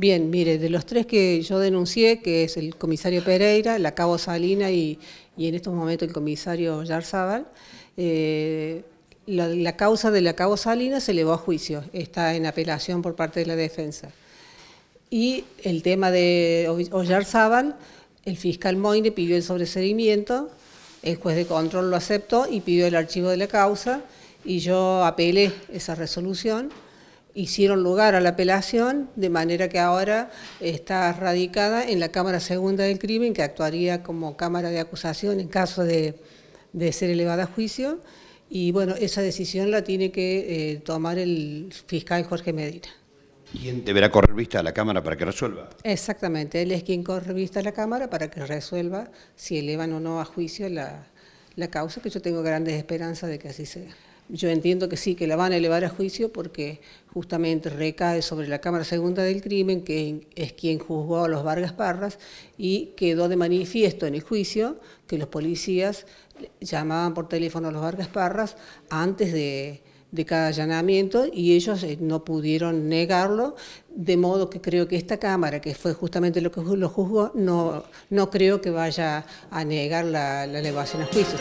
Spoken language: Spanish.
Bien, mire, de los tres que yo denuncié, que es el comisario Pereira, la cabo Salina y, y en estos momentos el comisario Yarzábal, eh, la, causa de la cabo Salina se elevó a juicio, está en apelación por parte de la defensa. Y el tema de Oyarzábal, el fiscal Moine pidió el sobreseimiento, el juez de control lo aceptó y pidió el archivo de la causa, y yo apelé esa resolución hicieron lugar a la apelación, de manera que ahora está radicada en la Cámara Segunda del Crimen, que actuaría como Cámara de Acusación en caso de, ser elevada a juicio. Y bueno, esa decisión la tiene que eh, tomar el fiscal Jorge Medina. ¿Quién deberá correr vista a la Cámara para que resuelva? Exactamente, él es quien corre vista a la Cámara para que resuelva si elevan o no a juicio la causa, que yo tengo grandes esperanzas de que así sea. Yo entiendo que sí, que la van a elevar a juicio porque justamente recae sobre la Cámara Segunda del Crimen, que es quien juzgó a los Vargas Parras, y quedó de manifiesto en el juicio que los policías llamaban por teléfono a los Vargas Parras antes de, cada allanamiento y ellos eh, no pudieron negarlo, de modo que creo que esta Cámara, que fue justamente lo que lo juzgó, no, no creo que vaya a negar la, la elevación a juicio.